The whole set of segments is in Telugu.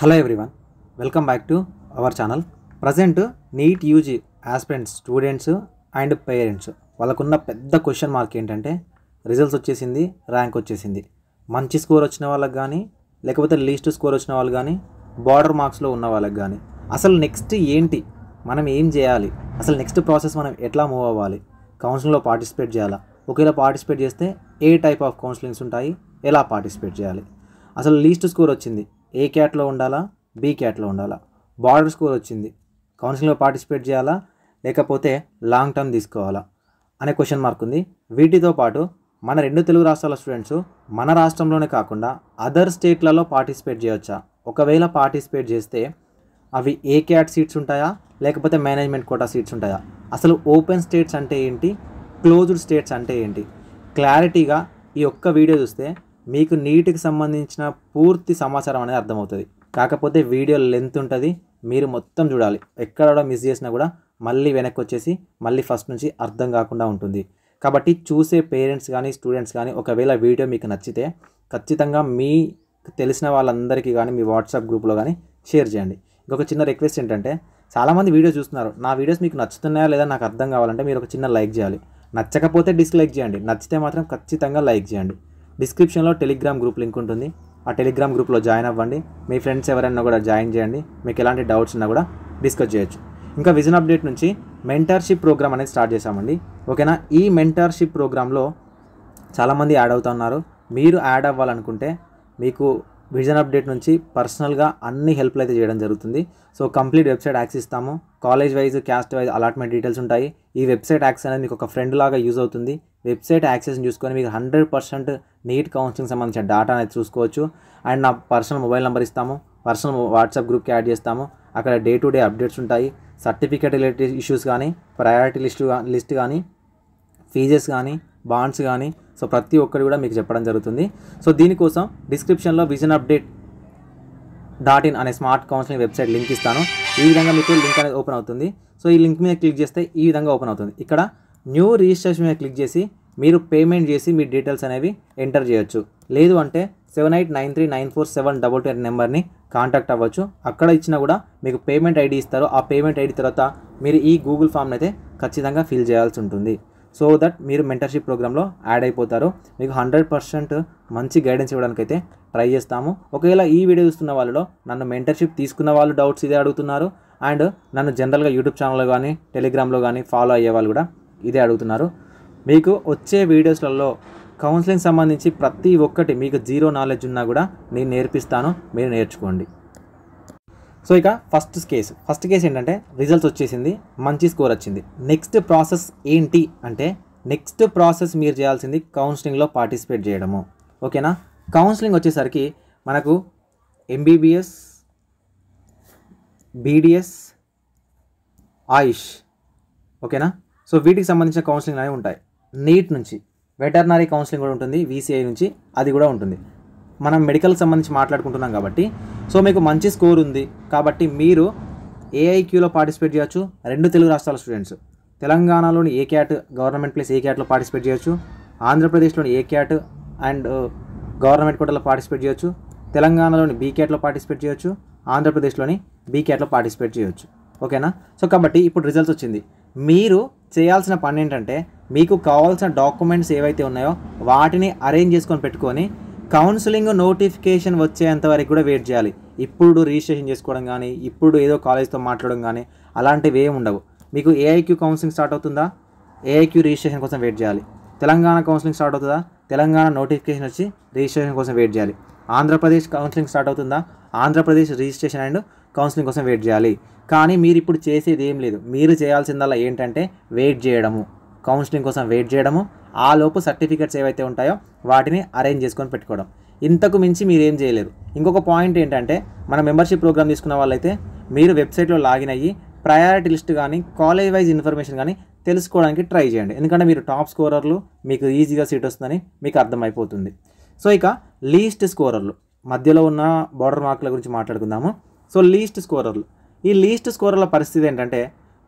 hello everyone welcome back to our channel present NEET UG aspirants students and parents వాళ్ళకున్న పెద్ద క్వశ్చన్ మార్క్ ఏంటంటే రిజల్ట్స్ వచ్చేసింది ర్యాంక్ వచ్చేసింది మంచి స్కోర్ వచ్చిన వాళ్ళకి కానీ లేకపోతే లీస్ట్ స్కోర్ వచ్చిన వాళ్ళు కానీ బార్డర్ మార్క్స్లో ఉన్న వాళ్ళకి కానీ అసలు నెక్స్ట్ ఏంటి మనం ఏం చేయాలి అసలు నెక్స్ట్ ప్రాసెస్ మనం ఎట్లా మూవ్ అవ్వాలి కౌన్సిలింగ్లో పార్టిసిపేట్ చేయాలా ఒకవేళ పార్టిసిపేట్ చేస్తే ఏ టైప్ ఆఫ్ కౌన్సిలింగ్స్ ఉంటాయి ఎలా పార్టిసిపేట్ చేయాలి అసలు లీస్ట్ స్కోర్ వచ్చింది ఏ క్యాట్లో ఉండాలా బీ క్యాట్లో ఉండాలా బార్డర్ స్కోర్ వచ్చింది కౌన్సిలింగ్లో పార్టిసిపేట్ చేయాలా లేకపోతే లాంగ్ టర్మ్ తీసుకోవాలా అనే క్వశ్చన్ మార్క్ ఉంది వీటితో పాటు మన రెండు తెలుగు రాష్ట్రాల స్టూడెంట్స్ మన రాష్ట్రంలోనే కాకుండా అదర్ స్టేట్లలో పార్టిసిపేట్ చేయవచ్చా ఒకవేళ పార్టిసిపేట్ చేస్తే అవి ఏ క్యాట్ సీట్స్ ఉంటాయా లేకపోతే మేనేజ్మెంట్ కోటా సీట్స్ ఉంటాయా అసలు ఓపెన్ స్టేట్స్ అంటే ఏంటి క్లోజ్డ్ స్టేట్స్ అంటే ఏంటి క్లారిటీగా ఈ ఒక్క వీడియో చూస్తే మీకు నీటికి సంబంధించిన పూర్తి సమాచారం అనేది అర్థమవుతుంది కాకపోతే వీడియో లెంత్ ఉంటుంది మీరు మొత్తం చూడాలి ఎక్కడ కూడా మిస్ చేసినా కూడా మళ్ళీ వెనక్కి వచ్చేసి మళ్ళీ ఫస్ట్ నుంచి అర్థం కాకుండా ఉంటుంది కాబట్టి చూసే పేరెంట్స్ కానీ స్టూడెంట్స్ కానీ ఒకవేళ వీడియో మీకు నచ్చితే ఖచ్చితంగా మీ తెలిసిన వాళ్ళందరికీ కానీ మీ వాట్సాప్ గ్రూప్లో కానీ షేర్ చేయండి ఇంకొక చిన్న రిక్వెస్ట్ ఏంటంటే చాలామంది వీడియో చూస్తున్నారు నా వీడియోస్ మీకు నచ్చుతున్నాయా లేదా నాకు అర్థం కావాలంటే మీరు ఒక చిన్న లైక్ చేయాలి నచ్చకపోతే డిస్లైక్ చేయండి నచ్చితే మాత్రం ఖచ్చితంగా లైక్ చేయండి డిస్క్రిప్షన్లో టెలిగ్రామ్ గ్రూప్ లింక్ ఉంటుంది ఆ టెలిగ్రామ్ గ్రూప్లో జాయిన్ అవ్వండి మీ ఫ్రెండ్స్ ఎవరైనా కూడా జాయిన్ చేయండి మీకు ఎలాంటి డౌట్స్ ఉన్నా కూడా డిస్కస్ చేయొచ్చు ఇంకా విజన్ అప్డేట్ నుంచి మెంటర్షిప్ ప్రోగ్రామ్ అనేది స్టార్ట్ చేశామండి ఓకేనా ఈ మెంటర్షిప్ ప్రోగ్రాంలో చాలామంది యాడ్ అవుతున్నారు మీరు యాడ్ అవ్వాలనుకుంటే మీకు విజన్ అప్డేట్ నుంచి పర్సనల్గా అన్ని హెల్ప్లు అయితే చేయడం జరుగుతుంది సో కంప్లీట్ వెబ్సైట్ యాక్స్ ఇస్తాము college wise caste wise allotment details ఉంటాయి ఈ వెబ్సైట్ యాక్స్ అనేది మీకు ఒక ఫ్రెండ్ లాగా యూజ్ అవుతుంది వెబ్సైట్ యాక్సెస్ని చూసుకొని మీకు హండ్రెడ్ పర్సెంట్ నీట్ కౌన్సిలింగ్ సంబంధించిన డేటా అనేది చూసుకోవచ్చు అండ్ నా పర్సనల్ మొబైల్ నెంబర్ ఇస్తాము పర్సనల్ వాట్సాప్ గ్రూప్కి యాడ్ చేస్తాము అక్కడ డే టు డే అప్డేట్స్ ఉంటాయి సర్టిఫికేట్ రిలేటెడ్ ఇష్యూస్ కానీ ప్రయారిటీ లిస్ట్ లిస్ట్ కానీ ఫీజెస్ కానీ బాండ్స్ కానీ సో ప్రతి ఒక్కటి కూడా మీకు చెప్పడం జరుగుతుంది సో దీనికోసం డిస్క్రిప్షన్లో విజన్ అప్డేట్ డాట్ ఇన్ అనే స్మార్ట్ కౌన్సిలింగ్ వెబ్సైట్ లింక్ ఇస్తాను ఈ విధంగా మీకు లింక్ అనేది ఓపెన్ అవుతుంది సో ఈ లింక్ మీద క్లిక్ చేస్తే ఈ విధంగా ఓపెన్ అవుతుంది ఇక్కడ న్యూ రిజిస్ట్రేషన్ మీద క్లిక్ చేసి మీరు పేమెంట్ చేసి మీ డీటెయిల్స్ అనేవి ఎంటర్ చేయొచ్చు లేదు అంటే seven eight nine three nine four seven double two నెంబర్ని కాంటాక్ట్ అవ్వచ్చు అక్కడ ఇచ్చినా కూడా మీకు పేమెంట్ ఐడి ఇస్తారు ఆ పేమెంట్ ఐడి తర్వాత మీరు ఈ గూగుల్ ఫామ్ని అయితే ఖచ్చితంగా ఫిల్ చేయాల్సి ఉంటుంది సో దట్ మీరు మెంటర్షిప్ ప్రోగ్రాంలో యాడ్ అయిపోతారు మీకు హండ్రెడ్ పర్సెంట్ మంచి గైడెన్స్ ఇవ్వడానికి అయితే ట్రై చేస్తాము ఒకవేళ ఈ వీడియో చూస్తున్న వాళ్ళలో నన్ను మెంటర్షిప్ తీసుకున్న వాళ్ళు డౌట్స్ ఇదే అడుగుతున్నారు అండ్ నన్ను జనరల్గా యూట్యూబ్ ఛానల్లో కానీ టెలిగ్రామ్లో కానీ ఫాలో అయ్యే వాళ్ళు కూడా ఇదే అడుగుతున్నారు మీకు వచ్చే వీడియోస్లలో కౌన్సిలింగ్ సంబంధించి ప్రతి ఒక్కటి మీకు జీరో నాలెడ్జ్ ఉన్నా కూడా నేను నేర్పిస్తాను మీరు నేర్చుకోండి సో ఇక ఫస్ట్ కేసు ఫస్ట్ కేసు ఏంటంటే రిజల్ట్స్ వచ్చేసింది మంచి స్కోర్ వచ్చింది నెక్స్ట్ ప్రాసెస్ ఏంటి అంటే నెక్స్ట్ ప్రాసెస్ మీరు చేయాల్సింది కౌన్సిలింగ్లో పార్టిసిపేట్ చేయడము ఓకేనా కౌన్సిలింగ్ వచ్చేసరికి మనకు ఎంబీబీఎస్ బీడిఎస్ ఆయుష్ ఓకేనా సో వీటికి సంబంధించిన కౌన్సిలింగ్ అనేవి ఉంటాయి నీట్ నుంచి వెటర్నరీ కౌన్సిలింగ్ కూడా ఉంటుంది వీసీఐ నుంచి అది కూడా ఉంటుంది మనం మెడికల్కి సంబంధించి మాట్లాడుకుంటున్నాం కాబట్టి సో మీకు మంచి స్కోర్ ఉంది కాబట్టి మీరు ఏఐక్యూలో పార్టిసిపేట్ చేయొచ్చు రెండు తెలుగు రాష్ట్రాల స్టూడెంట్స్ తెలంగాణలోని A cat government place A క్యాట్లో పార్టిసిపేట్ చేయొచ్చు ఆంధ్రప్రదేశ్లోని ఏ క్యాట్ అండ్ గవర్నమెంట్ కోటలో పార్టిసిపేట్ చేయొచ్చు తెలంగాణలోని బీ క్యాట్లో పార్టిసిపేట్ చేయొచ్చు ఆంధ్రప్రదేశ్లోని బీ క్యాట్లో పార్టిసిపేట్ చేయొచ్చు ఓకేనా సో కాబట్టి ఇప్పుడు రిజల్ట్స్ వచ్చింది మీరు చేయాల్సిన పని ఏంటంటే మీకు కావాల్సిన డాక్యుమెంట్స్ ఏవైతే ఉన్నాయో వాటిని అరేంజ్ చేసుకొని పెట్టుకొని కౌన్సిలింగ్ నోటిఫికేషన్ వచ్చేంత వరకు కూడా వెయిట్ చేయాలి ఇప్పుడు రిజిస్ట్రేషన్ చేసుకోవడం కానీ ఇప్పుడు ఏదో కాలేజ్తో మాట్లాడడం కానీ అలాంటివి ఏమి ఉండవు మీకు ఏఐక్యూ కౌన్సిలింగ్ స్టార్ట్ అవుతుందా ఏఐక్యూ రిజిస్ట్రేషన్ కోసం వెయిట్ చేయాలి తెలంగాణ కౌన్సిలింగ్ స్టార్ట్ అవుతుందా తెలంగాణ నోటిఫికేషన్ వచ్చి రిజిస్ట్రేషన్ కోసం వెయిట్ చేయాలి ఆంధ్రప్రదేశ్ కౌన్సిలింగ్ స్టార్ట్ అవుతుందా ఆంధ్రప్రదేశ్ రిజిస్ట్రేషన్ అండ్ కౌన్సిలింగ్ కోసం వెయిట్ చేయాలి కానీ మీరు ఇప్పుడు చేసేది ఏం లేదు మీరు చేయాల్సిందల్లా ఏంటంటే వెయిట్ చేయడము కౌన్సిలింగ్ కోసం వెయిట్ చేయడము ఆ లోపు సర్టిఫికెట్స్ ఏవైతే ఉంటాయో వాటిని అరేంజ్ చేసుకొని పెట్టుకోవడం ఇంతకు మించి మీరు ఏం చేయలేరు ఇంకొక పాయింట్ ఏంటంటే మన మెంబర్షిప్ ప్రోగ్రామ్ తీసుకున్న వాళ్ళైతే మీరు వెబ్సైట్లో లాగిన్ అయ్యి ప్రయారిటీ లిస్ట్ కానీ కాలేజ్ వైజ్ ఇన్ఫర్మేషన్ కానీ తెలుసుకోవడానికి ట్రై చేయండి ఎందుకంటే మీరు టాప్ స్కోరర్లు మీకు ఈజీగా సీట్ వస్తుందని మీకు అర్థమైపోతుంది సో ఇక లీస్ట్ స్కోరర్లు మధ్యలో ఉన్న బోర్డర్ మార్కుల గురించి మాట్లాడుకుందాము సో లీస్ట్ స్కోరర్లు ఈ లీస్ట్ స్కోర్ల పరిస్థితి ఏంటంటే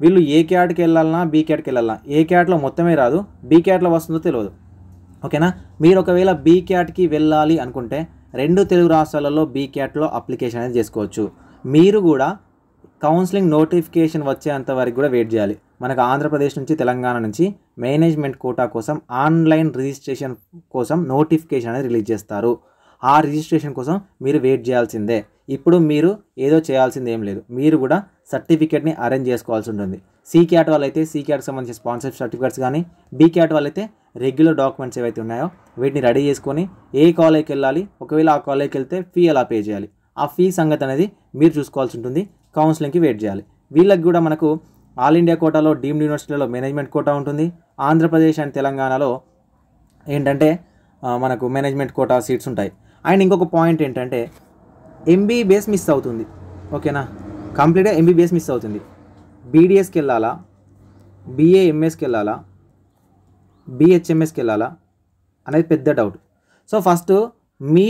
వీళ్ళు ఏ క్యాట్కి వెళ్ళాలన్నా బీ క్యాట్కి వెళ్ళాలన్నా ఏ క్యాట్లో మొత్తమే రాదు బీ క్యాట్లో వస్తుందో తెలియదు ఓకేనా మీరు ఒకవేళ బీ క్యాట్కి వెళ్ళాలి అనుకుంటే రెండు తెలుగు రాష్ట్రాలలో బీ క్యాట్లో అప్లికేషన్ అనేది చేసుకోవచ్చు మీరు కూడా కౌన్సిలింగ్ నోటిఫికేషన్ వచ్చేంత వరకు కూడా వెయిట్ చేయాలి మనకు ఆంధ్రప్రదేశ్ నుంచి తెలంగాణ నుంచి మేనేజ్మెంట్ కోటా కోసం ఆన్లైన్ రిజిస్ట్రేషన్ కోసం నోటిఫికేషన్ అనేది రిలీజ్ చేస్తారు ఆ రిజిస్ట్రేషన్ కోసం మీరు వెయిట్ చేయాల్సిందే ఇప్పుడు మీరు ఏదో చేయాల్సింది ఏం లేదు మీరు కూడా సర్టిఫికేట్ని అరేంజ్ చేసుకోవాల్సి ఉంటుంది సి క్యాట్ వాళ్ళైతే సి క్యాట్ సంబంధించిన స్పాన్సర్షిప్ సర్టిఫికేట్స్ కానీ బి క్యాట్ వాళ్ళైతే రెగ్యులర్ డాక్యుమెంట్స్ ఏవైతే ఉన్నాయో వీటిని రెడీ చేసుకొని ఏ కాలేజ్కి వెళ్ళాలి ఒకవేళ ఆ కాలేజ్కి వెళ్తే ఫీ ఎలా పే చేయాలి ఆ ఫీ సంగతి అనేది మీరు చూసుకోవాల్సి ఉంటుంది కౌన్సిలింగ్కి వెయిట్ చేయాలి వీళ్ళకి కూడా మనకు ఆల్ ఇండియా కోటాలో డీమ్డ్ యూనివర్సిటీలలో మేనేజ్మెంట్ కోటా ఉంటుంది ఆంధ్రప్రదేశ్ అండ్ తెలంగాణలో ఏంటంటే మనకు మేనేజ్మెంట్ కోటా సీట్స్ ఉంటాయి అండ్ ఇంకొక పాయింట్ ఏంటంటే ఎంబీబీఎస్ మిస్ అవుతుంది ఓకేనా కంప్లీట్గా ఎంబీబీఎస్ మిస్ అవుతుంది బీడిఎస్కి వెళ్ళాలా బీఏఎంఎస్కి వెళ్ళాలా బీహెచ్ఎంఎస్కి వెళ్ళాలా అనేది పెద్ద డౌట్ సో ఫస్ట్ మీ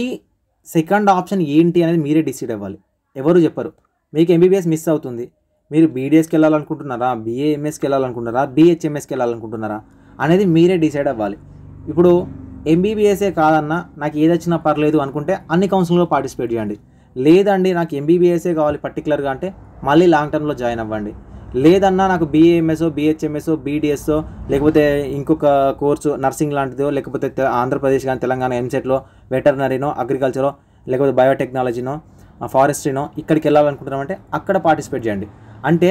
సెకండ్ ఆప్షన్ ఏంటి అనేది మీరే డిసైడ్ అవ్వాలి ఎవరు చెప్పరు మీకు ఎంబీబీఎస్ మిస్ అవుతుంది మీరు బీడిఎస్కి వెళ్ళాలనుకుంటున్నారా బీఏఎంఎస్కి వెళ్ళాలనుకుంటున్నారా బీహెచ్ఎంఎస్కి వెళ్ళాలనుకుంటున్నారా అనేది మీరే డిసైడ్ అవ్వాలి ఇప్పుడు ఎంబీబీఎస్ఏ కాదన్నా నాకు ఏది వచ్చినా పర్లేదు అనుకుంటే అన్ని కౌన్సిల్లో పార్టిసిపేట్ చేయండి లేదండి నాకు ఎంబీబీఎస్ఏ కావాలి పర్టికులర్గా అంటే మళ్ళీ లాంగ్ టర్మ్లో జాయిన్ అవ్వండి లేదన్నా నాకు బీఏఎంఎస్ బీహెచ్ఎంఎస్ బీడిఎస్ఓ లేకపోతే ఇంకొక కోర్సు నర్సింగ్ లాంటిదో లేకపోతే ఆంధ్రప్రదేశ్ కానీ తెలంగాణ ఎంసెట్లో వెటర్నరీనో అగ్రికల్చరో లేకపోతే బయోటెక్నాలజీనో ఫారెస్ట్రీనో ఇక్కడికి వెళ్ళాలనుకుంటున్నామంటే అక్కడ పార్టిసిపేట్ చేయండి అంటే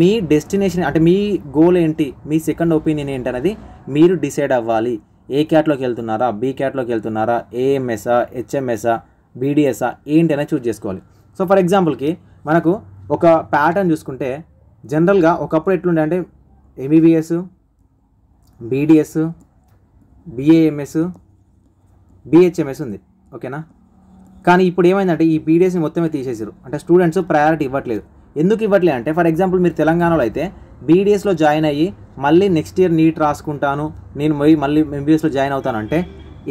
మీ డెస్టినేషన్ అంటే మీ గోల్ ఏంటి మీ సెకండ్ ఒపీనియన్ ఏంటి అనేది మీరు డిసైడ్ అవ్వాలి ఏ క్యాట్లోకి వెళ్తున్నారా బీ క్యాట్లోకి వెళ్తున్నారా ఏఎంఎస్ఆ హెచ్ఎంఎస్ఆ బీడిఎస్ఆ ఏంటి అనేది చూస్ చేసుకోవాలి సో ఫర్ ఎగ్జాంపుల్కి మనకు ఒక ప్యాటర్న్ చూసుకుంటే జనరల్గా ఒకప్పుడు ఎట్లుండే అంటే ఎంబీబీఎస్ బీడిఎస్ బీఏఎంఎస్ బీహెచ్ఎంఎస్ ఉంది ఓకేనా కానీ ఇప్పుడు ఏమైందంటే ఈ బీడిఎస్ని మొత్తమే తీసేసారు అంటే స్టూడెంట్స్ ప్రయారిటీ ఇవ్వట్లేదు ఎందుకు ఇవ్వట్లేదు అంటే ఫర్ ఎగ్జాంపుల్ మీరు తెలంగాణలో అయితే బీడిఎస్లో జాయిన్ అయ్యి మళ్ళీ నెక్స్ట్ ఇయర్ నీట్ రాసుకుంటాను నేను పోయి మళ్ళీ ఎంబీఎస్లో జాయిన్ అవుతానంటే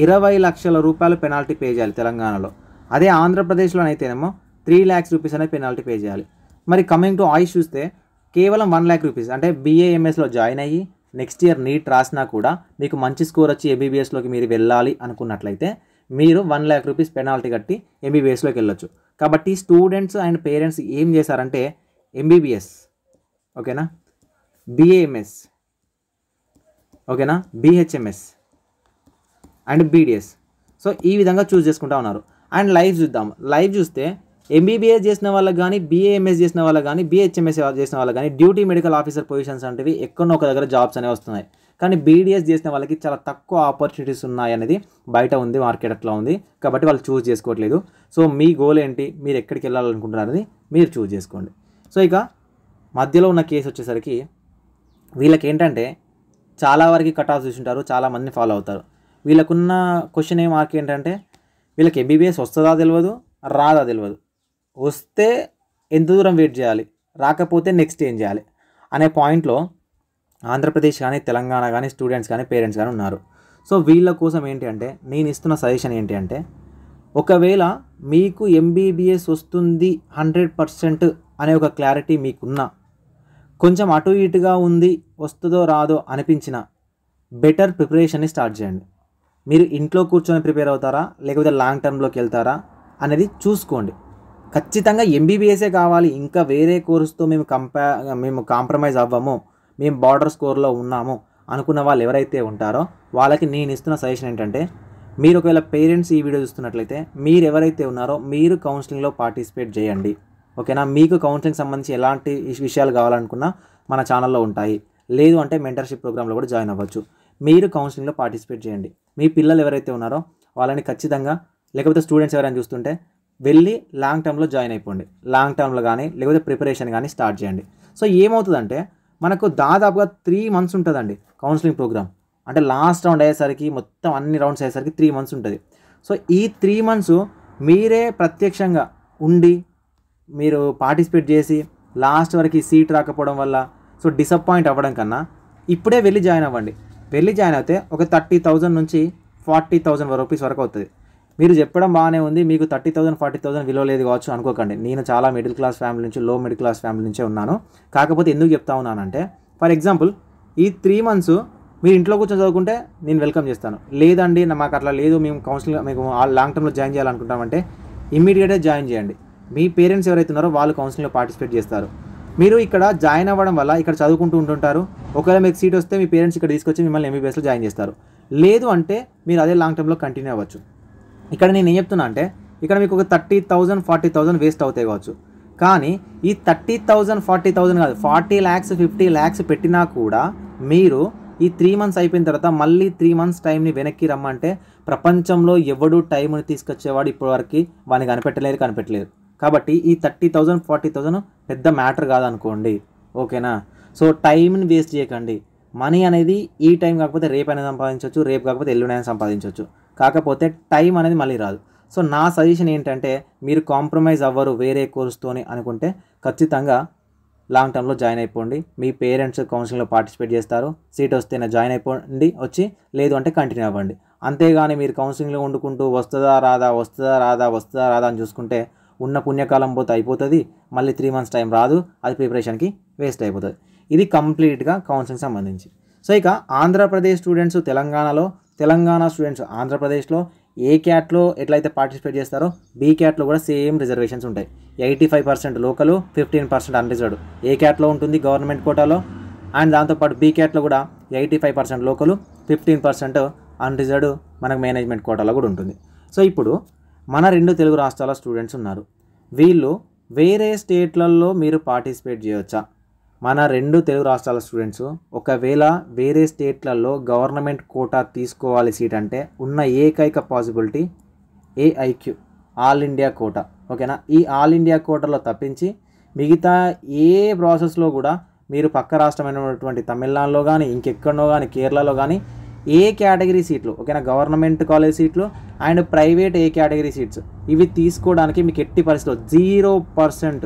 ఇరవై లక్షల రూపాయలు పెనాల్టీ పే చేయాలి తెలంగాణలో అదే ఆంధ్రప్రదేశ్లోనైతేనేమో త్రీ ల్యాక్స్ రూపీస్ అనేది పెనాల్టీ పే చేయాలి మరి కమింగ్ టు ఆయుష్ చూస్తే కేవలం వన్ ల్యాక్ రూపీస్ అంటే బీఏఎంఎస్లో జాయిన్ అయ్యి నెక్స్ట్ ఇయర్ నీట్ రాసినా కూడా మీకు మంచి స్కోర్ వచ్చి ఎంబీబీఎస్లోకి మీరు వెళ్ళాలి అనుకున్నట్లయితే మీరు వన్ ల్యాక్ రూపీస్ పెనాల్టీ కట్టి ఎంబీబీఎస్లోకి వెళ్ళొచ్చు కాబట్టి స్టూడెంట్స్ అండ్ పేరెంట్స్ ఏం చేశారంటే ఎంబీబీఎస్ ఓకేనా బిఏఎంఎస్ ఓకేనా బీహెచ్ఎంఎస్ అండ్ బీడిఎస్ సో ఈ విధంగా చూస్ చేసుకుంటా ఉన్నారు అండ్ లైవ్ చూద్దాం లైవ్ చూస్తే ఎంబీబీఎస్ చేసిన వాళ్ళకి కానీ బీఏఎంఎస్ చేసిన వాళ్ళకి కానీ బీహెచ్ఎంఎస్ చేసిన వాళ్ళకి కానీ డ్యూటీ మెడికల్ ఆఫీసర్ పొజిషన్స్ అంటివి ఎక్కడో ఒక దగ్గర జాబ్స్ అనేవి వస్తున్నాయి కానీ బీడీఎస్ చేసిన వాళ్ళకి చాలా తక్కువ ఆపర్చునిటీస్ ఉన్నాయి అనేది బయట ఉంది మార్కెట్ అట్లా ఉంది కాబట్టి వాళ్ళు చూస్ చేసుకోవట్లేదు సో మీ గోల్ ఏంటి మీరు ఎక్కడికి వెళ్ళాలనుకుంటున్నారని మీరు చూస్ చేసుకోండి సో ఇక మధ్యలో ఉన్న కేసు వచ్చేసరికి వీళ్ళకి ఏంటంటే చాలా వరకు కట్ ఆఫ్ చూసుంటారు చాలా ఫాలో అవుతారు వీళ్ళకున్న క్వశ్చన్ ఏ మార్క్ ఏంటంటే వీళ్ళకి ఎంబీబీఎస్ వస్తుందా తెలియదు రాదా తెలియదు వస్తే ఎంత దూరం వెయిట్ చేయాలి రాకపోతే నెక్స్ట్ ఏం చేయాలి అనే పాయింట్లో ఆంధ్రప్రదేశ్ కానీ తెలంగాణ కానీ స్టూడెంట్స్ కానీ పేరెంట్స్ కానీ ఉన్నారు సో వీళ్ళ కోసం ఏంటి అంటే నేను ఇస్తున్న సజెషన్ ఏంటి అంటే ఒకవేళ మీకు ఎంబీబీఎస్ వస్తుంది హండ్రెడ్ పర్సెంట్ అనే ఒక క్లారిటీ మీకున్నా కొంచెం అటు ఇటుగా ఉంది వస్తుందో రాదో అనిపించిన బెటర్ ప్రిపరేషన్ని స్టార్ట్ చేయండి మీరు ఇంట్లో కూర్చొని ప్రిపేర్ అవుతారా లేకపోతే లాంగ్ టర్మ్లోకి వెళ్తారా అనేది చూసుకోండి ఖచ్చితంగా ఎంబీబీఎస్ఏ కావాలి ఇంకా వేరే కోర్సుతో మేము కంపా మేము కాంప్రమైజ్ అవ్వము మేము బార్డర్ స్కోర్లో ఉన్నాము అనుకున్న వాళ్ళు ఎవరైతే ఉంటారో వాళ్ళకి నేను ఇస్తున్న సజెషన్ ఏంటంటే మీరు ఒకవేళ పేరెంట్స్ ఈ వీడియో చూస్తున్నట్లయితే మీరు ఎవరైతే ఉన్నారో మీరు కౌన్సిలింగ్లో పార్టిసిపేట్ చేయండి ఓకేనా మీకు కౌన్సిలింగ్ సంబంధించి ఎలాంటి విషయాలు కావాలనుకున్నా మన ఛానల్లో ఉంటాయి లేదు అంటే మెంటర్షిప్ ప్రోగ్రాంలో కూడా జాయిన్ అవ్వచ్చు మీరు కౌన్సిలింగ్లో పార్టిసిపేట్ చేయండి మీ పిల్లలు ఎవరైతే ఉన్నారో వాళ్ళని ఖచ్చితంగా లేకపోతే స్టూడెంట్స్ ఎవరైనా చూస్తుంటే వెళ్ళి లాంగ్ టర్మ్లో జాయిన్ అయిపోండి లాంగ్ టర్మ్లో కానీ లేకపోతే ప్రిపరేషన్ కానీ స్టార్ట్ చేయండి సో ఏమవుతుందంటే మనకు దాదాపుగా త్రీ మంత్స్ ఉంటుందండి కౌన్సిలింగ్ ప్రోగ్రామ్ అంటే లాస్ట్ రౌండ్ అయ్యేసరికి మొత్తం అన్ని రౌండ్స్ అయ్యేసరికి త్రీ మంత్స్ ఉంటుంది సో ఈ త్రీ మంత్స్ మీరే ప్రత్యక్షంగా ఉండి మీరు పార్టిసిపేట్ చేసి లాస్ట్ వరకు సీట్ రాకపోవడం వల్ల సో డిసప్పాయింట్ అవ్వడం కన్నా ఇప్పుడే వెళ్ళి జాయిన్ అవ్వండి పెళ్ళి జాయిన్ అయితే ఒక థర్టీ థౌజండ్ నుంచి ఫార్టీ థౌజండ్ రూపీస్ వరకు అవుతుంది మీరు చెప్పడం బాగానే ఉంది మీకు థర్టీ థౌసండ్ ఫార్టీ థౌసండ్ విలువ లేదు కావచ్చు అనుకోకండి నేను చాలా మిడిల్ క్లాస్ ఫ్యామిలీ నుంచి లో మిడిల్ క్లాస్ ఫ్యామిలీ నుంచే ఉన్నాను కాకపోతే ఎందుకు చెప్తా ఉన్నానంటే ఫర్ ఎగ్జాంపుల్ ఈ త్రీ మంత్స్ మీరు ఇంట్లో కూర్చొని చదువుకుంటే నేను వెల్కమ్ చేస్తాను లేదండి మాకు అట్లా లేదు మేము కౌన్సిలింగ్ మీకు లాంగ్ టర్మ్లో జాయిన్ చేయాలనుకుంటామంటే ఇమ్మీడియట్గా జాయిన్ చేయండి మీ పేరెంట్స్ ఎవరైతే ఉన్నారో వాళ్ళు కౌన్సిలింగ్లో పార్టిసిపేట్ చేస్తారు మీరు ఇక్కడ జాయిన్ అవ్వడం వల్ల ఇక్కడ చదువుకుంటూ ఉంటుంటారు ఒకవేళ మీకు సీట్ వస్తే మీ పేరెంట్స్ ఇక్కడ తీసుకొచ్చి మిమ్మల్ని ఎంబీబీఎస్లో జాయిన్ చేస్తారు లేదు అంటే మీరు అదే లాంగ్ టర్మ్లో కంటిన్యూ అవ్వచ్చు ఇక్కడ నేను ఏం చెప్తున్నా అంటే ఇక్కడ మీకు ఒక thirty thousand forty thousand waste అవుతాయి కావచ్చు కానీ ఈ థర్టీ థౌజండ్ ఫార్టీ థౌజండ్ కాదు ఫార్టీ ల్యాక్స్ ఫిఫ్టీ ల్యాక్స్ పెట్టినా కూడా మీరు ఈ త్రీ మంత్స్ అయిపోయిన తర్వాత మళ్ళీ త్రీ మంత్స్ టైంని వెనక్కి రమ్మంటే ప్రపంచంలో ఎవడు టైంని తీసుకొచ్చేవాడు ఇప్పటివరకు వాడిని కనిపెట్టలేదు కనిపెట్టలేదు కాబట్టి ఈ థర్టీ థౌజండ్ ఫార్టీ థౌజండ్ పెద్ద మ్యాటర్ కాదనుకోండి ఓకేనా సో టైంని వేస్ట్ చేయకండి మనీ అనేది ఈ టైం కాకపోతే రేపు అనేది సంపాదించవచ్చు రేపు కాకపోతే ఎల్లుండైనా సంపాదించవచ్చు కాకపోతే టైం అనేది మళ్ళీ రాదు సో నా సజెషన్ ఏంటంటే మీరు కాంప్రమైజ్ అవ్వరు వేరే కోర్స్తోని అనుకుంటే ఖచ్చితంగా లాంగ్ టర్మ్లో జాయిన్ అయిపోండి మీ పేరెంట్స్ కౌన్సిలింగ్లో పార్టిసిపేట్ చేస్తారు సీట్ వస్తేనే జాయిన్ అయిపోండి వచ్చి లేదు అంటే కంటిన్యూ అవ్వండి అంతేగాని మీరు కౌన్సిలింగ్లో వండుకుంటూ వస్తుందా రాదా వస్తుందా రాదా వస్తుందా రాదా అని చూసుకుంటే ఉన్న పుణ్యకాలం పోతే అయిపోతుంది మళ్ళీ త్రీ మంత్స్ టైం రాదు అది ప్రిపరేషన్కి వేస్ట్ అయిపోతుంది ఇది కంప్లీట్గా కౌన్సిలింగ్ సంబంధించి సో ఇక ఆంధ్రప్రదేశ్ స్టూడెంట్స్ తెలంగాణలో తెలంగాణ స్టూడెంట్స్ ఆంధ్రప్రదేశ్లో ఏ క్యాట్లో ఎట్లయితే పార్టిసిపేట్ చేస్తారో బీ క్యాట్లో కూడా సేమ్ రిజర్వేషన్స్ ఉంటాయి eighty five percent local fifteen percent unreserved A క్యాట్లో ఉంటుంది గవర్నమెంట్ కోటాలో అండ్ దాంతోపాటు బీ క్యాట్లో కూడా eighty five percent local fifteen percent unreserved మనకు మేనేజ్మెంట్ కోటాలో కూడా ఉంటుంది సో ఇప్పుడు మన రెండు తెలుగు రాష్ట్రాల స్టూడెంట్స్ ఉన్నారు వీళ్ళు వేరే స్టేట్లలో మీరు పార్టిసిపేట్ చేయవచ్చా మన రెండు తెలుగు రాష్ట్రాల స్టూడెంట్స్ ఒకవేళ వేరే స్టేట్లలో గవర్నమెంట్ కోటా తీసుకోవాలి సీట్ అంటే ఉన్న ఏకైక possibility AIQ all India quota ఓకేనా ఈ ఆల్ ఇండియా కోటాలో తప్పించి మిగతా ఏ ప్రాసెస్లో కూడా మీరు పక్క రాష్ట్రమైనటువంటి తమిళనాడులో కానీ ఇంకెక్కడో కానీ కేరళలో కానీ ఏ కేటగిరీ సీట్లు ఓకేనా గవర్నమెంట్ కాలేజ్ సీట్లు and private A category seats ఇవి తీసుకోవడానికి మీకు ఎట్టి పరిస్థితుల్లో జీరో పర్సెంట్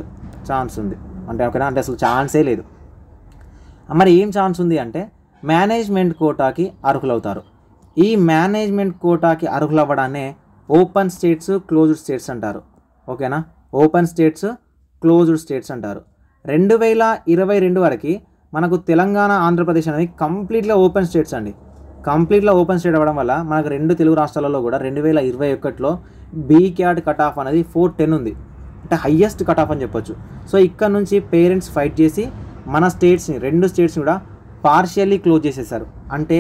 ఛాన్స్ ఉంది అంటే ఓకేనా అంటే అసలు ఛాన్సే లేదు మరి ఏం ఛాన్స్ ఉంది అంటే మేనేజ్మెంట్ కోటాకి అర్హులవుతారు ఈ మేనేజ్మెంట్ కోటాకి అర్హులవ్వడాన్ని ఓపెన్ స్టేట్స్ క్లోజ్డ్ స్టేట్స్ అంటారు ఓకేనా ఓపెన్ స్టేట్స్ క్లోజ్డ్ స్టేట్స్ అంటారు రెండు వేల ఇరవై రెండు వరకు మనకు తెలంగాణ ఆంధ్రప్రదేశ్ అనేది కంప్లీట్గా ఓపెన్ స్టేట్స్ అండి కంప్లీట్గా ఓపెన్ స్టేట్ అవ్వడం వల్ల మనకు రెండు తెలుగు రాష్ట్రాలలో కూడా రెండు వేల ఇరవై ఒకటిలో బీ కట్ ఆఫ్ అనేది ఫోర్ టెన్ ఉంది అంటే హయ్యెస్ట్ కట్ ఆఫ్ అని చెప్పొచ్చు సో ఇక్కడ నుంచి పేరెంట్స్ ఫైట్ చేసి మన స్టేట్స్ని రెండు స్టేట్స్ని కూడా పార్షియల్లీ క్లోజ్ చేసేసారు అంటే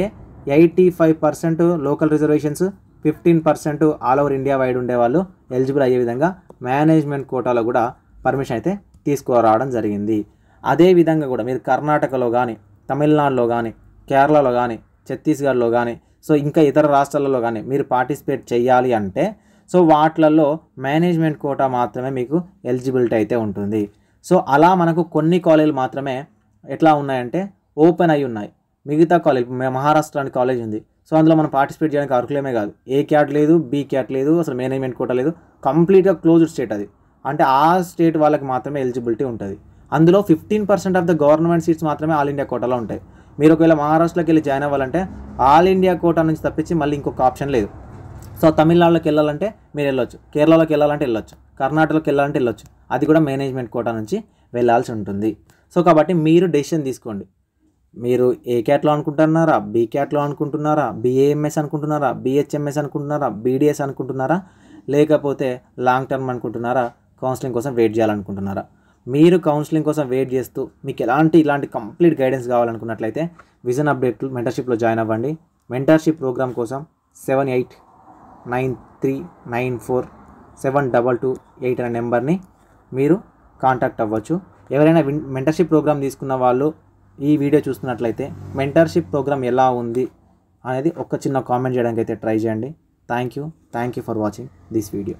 eighty five percent local reservations fifteen percent all over India wide ఉండేవాళ్ళు ఎలిజిబుల్ అయ్యే విధంగా మేనేజ్మెంట్ కోటాలో కూడా పర్మిషన్ అయితే తీసుకురావడం జరిగింది అదేవిధంగా కూడా మీరు కర్ణాటకలో కానీ తమిళనాడులో కానీ కేరళలో కానీ ఛత్తీస్గఢ్లో కానీ సో ఇంకా ఇతర రాష్ట్రాలలో కానీ మీరు పార్టిసిపేట్ చేయాలి అంటే సో వాటిలలో మేనేజ్మెంట్ కోటా మాత్రమే మీకు ఎలిజిబిలిటీ అయితే ఉంటుంది సో అలా మనకు కొన్ని కాలేజీలు మాత్రమే ఎట్లా ఉన్నాయంటే ఓపెన్ అయి ఉన్నాయి మిగతా కాలేజ్ మహారాష్ట్రానికి కాలేజ్ ఉంది సో అందులో మనం పార్టిసిపేట్ చేయడానికి అర్హులేమే కాదు ఏ క్యాట్ లేదు బీ క్యాట్ లేదు అసలు మేనేజ్మెంట్ కోటా లేదు కంప్లీట్గా క్లోజ్డ్ స్టేట్ అది అంటే ఆ స్టేట్ వాళ్ళకి మాత్రమే ఎలిజిబిలిటీ ఉంటుంది అందులో fifteen percent of the government seats మాత్రమే ఆల్ ఇండియా కోటాలో ఉంటాయి మీరు ఒకవేళ మహారాష్ట్రలోకి వెళ్ళి జాయిన్ అవ్వాలంటే ఆల్ ఇండియా కోటా నుంచి తప్పించి మళ్ళీ ఇంకొక ఆప్షన్ లేదు సో తమిళనాడులోకి వెళ్ళాలంటే మీరు వెళ్ళొచ్చు కేరళలోకి వెళ్ళాలంటే వెళ్ళొచ్చు కర్ణాటకలోకి వెళ్ళాలంటే వెళ్ళొచ్చు అది కూడా మేనేజ్మెంట్ కోటా నుంచి వెళ్ళాల్సి ఉంటుంది సో కాబట్టి మీరు డెసిషన్ తీసుకోండి మీరు ఏ క్యాట్లో అనుకుంటున్నారా బీ క్యాట్లో అనుకుంటున్నారా బీఏఎంఎస్ అనుకుంటున్నారా బీహెచ్ఎంఎస్ అనుకుంటున్నారా బీడిఎస్ అనుకుంటున్నారా లేకపోతే లాంగ్ టర్మ్ అనుకుంటున్నారా కౌన్సిలింగ్ కోసం వెయిట్ చేయాలనుకుంటున్నారా మీరు కౌన్సిలింగ్ కోసం వెయిట్ చేస్తూ మీకు ఎలాంటి ఇలాంటి కంప్లీట్ గైడెన్స్ కావాలనుకున్నట్లయితే విజన్ అప్డేట్ మెంటర్షిప్లో జాయిన్ అవ్వండి మెంటర్షిప్ ప్రోగ్రామ్ కోసం seven eight nine three nine four seven double two eight అనే నెంబర్ని మీరు కాంటాక్ట్ అవ్వచ్చు ఎవరైనా మెంటర్షిప్ ప్రోగ్రామ్ తీసుకున్న వాళ్ళు ఈ వీడియో చూస్తున్నట్లయితే మెంటర్షిప్ ప్రోగ్రామ్ ఎలా ఉంది అనేది ఒక చిన్న కామెంట్ చేయడానికి అయితే ట్రై చేయండి thank you thank you for watching this video